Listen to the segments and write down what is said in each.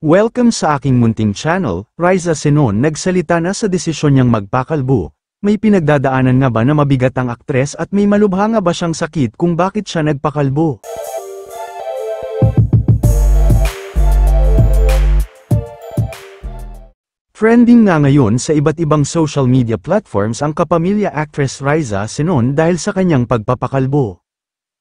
Welcome sa aking munting channel, Riza Senon nagsalita na sa desisyon niyang magpakalbo. May pinagdadaanan nga ba na mabigat ang aktres at may malubha nga ba siyang sakit kung bakit siya nagpakalbo? Trending nga ngayon sa iba't ibang social media platforms ang kapamilya actress Riza Senon dahil sa kanyang pagpapakalbo.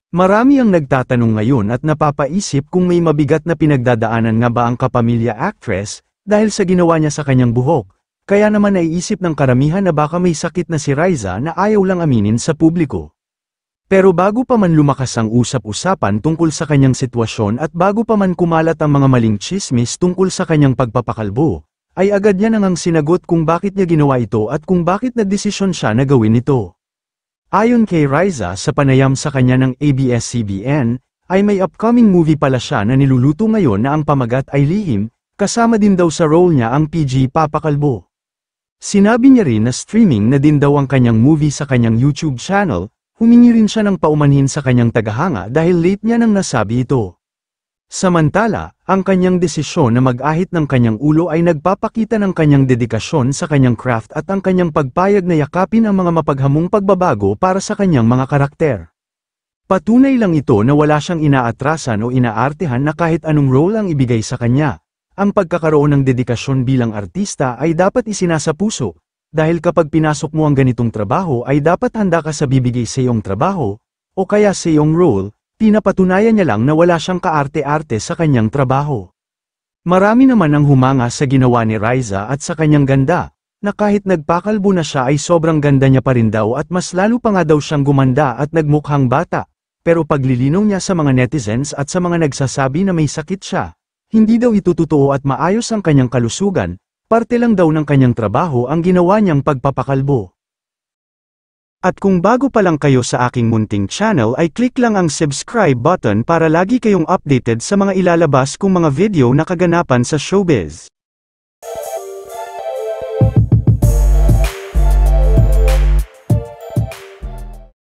Marami ang nagtatanong ngayon at napapaisip kung may mabigat na pinagdadaanan nga ba ang kapamilya actress dahil sa ginawa niya sa kanyang buhok. Kaya naman naiisip ng karamihan na baka may sakit na si Riza na ayaw lang aminin sa publiko. Pero bago pa man lumakas ang usap-usapan tungkol sa kanyang sitwasyon at bago pa man kumalat ang mga maling chismis tungkol sa kanyang pagpapakalbo, ay agad niya nangang sinagot kung bakit niya ginawa ito at kung bakit na desisyon siya na gawin ito. Ayon kay Riza sa panayam sa kanya ng ABS-CBN, ay may upcoming movie pala siya na niluluto ngayon na ang pamagat ay lihim, kasama din daw sa role niya ang PG Papakalbo. Sinabi niya rin na streaming na din daw ang kanyang movie sa kanyang YouTube channel, humingi rin siya ng paumanhin sa kanyang tagahanga dahil late niya nang nasabi ito. Samantala, ang kanyang desisyon na mag-ahit ng kanyang ulo ay nagpapakita ng kanyang dedikasyon sa kanyang craft at ang kanyang pagpayag na yakapin ang mga mapaghamong pagbabago para sa kanyang mga karakter. Patunay lang ito na wala siyang inaatrasan o inaartehan na kahit anong role ang ibigay sa kanya. Ang pagkakaroon ng dedikasyon bilang artista ay dapat isinasapuso, dahil kapag pinasok mo ang ganitong trabaho ay dapat handa ka sa bibigay sa iyong trabaho, o kaya sa iyong role, Pinapatunayan niya lang na wala siyang kaarte-arte sa kanyang trabaho. Marami naman ang humanga sa ginawa ni Riza at sa kanyang ganda, na kahit nagpakalbo na siya ay sobrang ganda niya pa rin daw at mas lalo pa nga daw siyang gumanda at nagmukhang bata, pero paglilinaw niya sa mga netizens at sa mga nagsasabi na may sakit siya, hindi daw itutotoo at maayos ang kanyang kalusugan, parte lang daw ng kanyang trabaho ang ginawa niyang pagpapakalbo. At kung bago pa lang kayo sa aking munting channel ay click lang ang subscribe button para lagi kayong updated sa mga ilalabas kong mga video na kaganapan sa showbiz.